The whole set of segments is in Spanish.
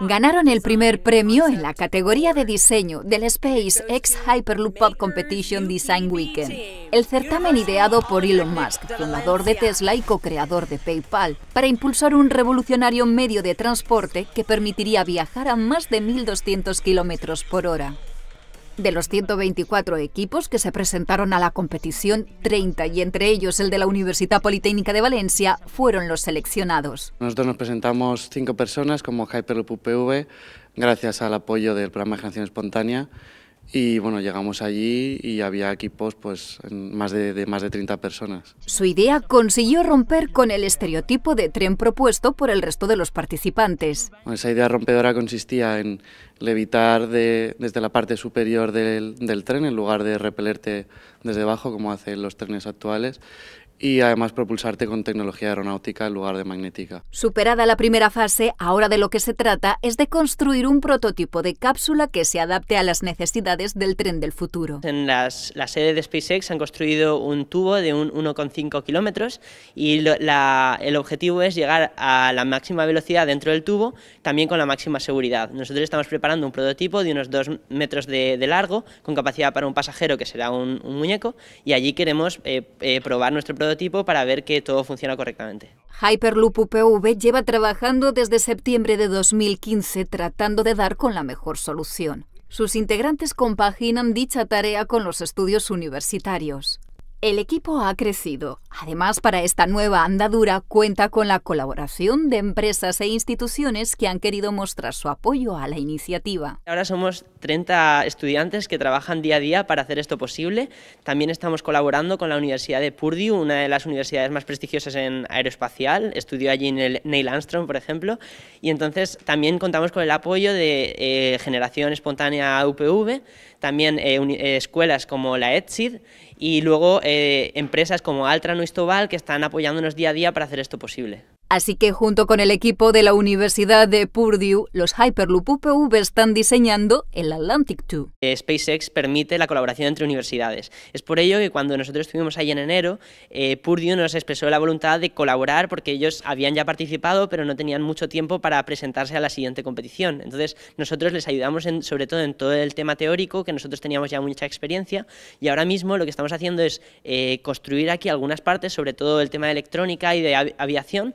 Ganaron el primer premio en la categoría de diseño del SpaceX Hyperloop Pop Competition Design Weekend, el certamen ideado por Elon Musk, fundador de Tesla y co-creador de PayPal, para impulsar un revolucionario medio de transporte que permitiría viajar a más de 1.200 kilómetros por hora. De los 124 equipos que se presentaron a la competición, 30 y entre ellos el de la Universidad Politécnica de Valencia fueron los seleccionados. Nosotros nos presentamos cinco personas como Hyperloop UPV, gracias al apoyo del programa de Generación Espontánea y bueno, llegamos allí y había equipos pues más de, más de 30 personas. Su idea consiguió romper con el estereotipo de tren propuesto por el resto de los participantes. Esa idea rompedora consistía en levitar desde la parte superior del, del tren en lugar de repelerte desde abajo como hacen los trenes actuales y además propulsarte con tecnología aeronáutica en lugar de magnética. Superada la primera fase, ahora de lo que se trata es de construir un prototipo de cápsula que se adapte a las necesidades del tren del futuro. En las, la sede de SpaceX han construido un tubo de 1,5 kilómetros y el objetivo es llegar a la máxima velocidad dentro del tubo, también con la máxima seguridad. Nosotros estamos preparando un prototipo de unos 2 metros de, largo, con capacidad para un pasajero que será un, muñeco, y allí queremos eh, eh, probar nuestro tipo para ver que todo funciona correctamente. Hyperloop UPV lleva trabajando desde septiembre de 2015 tratando de dar con la mejor solución. Sus integrantes compaginan dicha tarea con los estudios universitarios. El equipo ha crecido. Además, para esta nueva andadura cuenta con la colaboración de empresas e instituciones que han querido mostrar su apoyo a la iniciativa. Ahora somos 30 estudiantes que trabajan día a día para hacer esto posible. También estamos colaborando con la Universidad de Purdue, una de las universidades más prestigiosas en aeroespacial. Estudió allí Neil Armstrong, por ejemplo. Y entonces también contamos con el apoyo de eh, Generación Espontánea UPV, también eh, eh, escuelas como la ETSID y luego eh, empresas como Altra o que están apoyándonos día a día para hacer esto posible. Así que junto con el equipo de la Universidad de Purdue, los Hyperloop UPV están diseñando el Atlantic 2. Eh, SpaceX permite la colaboración entre universidades. Es por ello que cuando nosotros estuvimos ahí en enero, eh, Purdue nos expresó la voluntad de colaborar porque ellos habían ya participado, pero no tenían mucho tiempo para presentarse a la siguiente competición. Entonces, nosotros les ayudamos sobre todo en todo el tema teórico, que nosotros teníamos ya mucha experiencia, y ahora mismo lo que estamos haciendo es eh, construir aquí algunas partes, sobre todo el tema de electrónica y de aviación,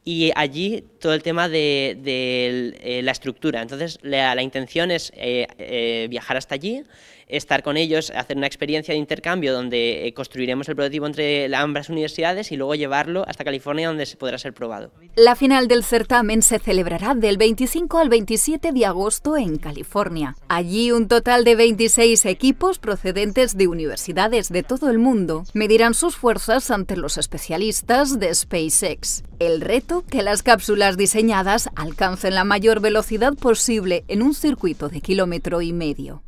y allí todo el tema de, eh, la estructura. Entonces, la, intención es eh, eh, viajar hasta allí, estar con ellos, hacer una experiencia de intercambio donde construiremos el prototipo entre ambas universidades y luego llevarlo hasta California donde se podrá ser probado. La final del certamen se celebrará del 25 al 27 de agosto en California. Allí un total de 26 equipos procedentes de universidades de todo el mundo medirán sus fuerzas ante los especialistas de SpaceX. El reto que las cápsulas diseñadas alcancen la mayor velocidad posible en un circuito de kilómetro y medio.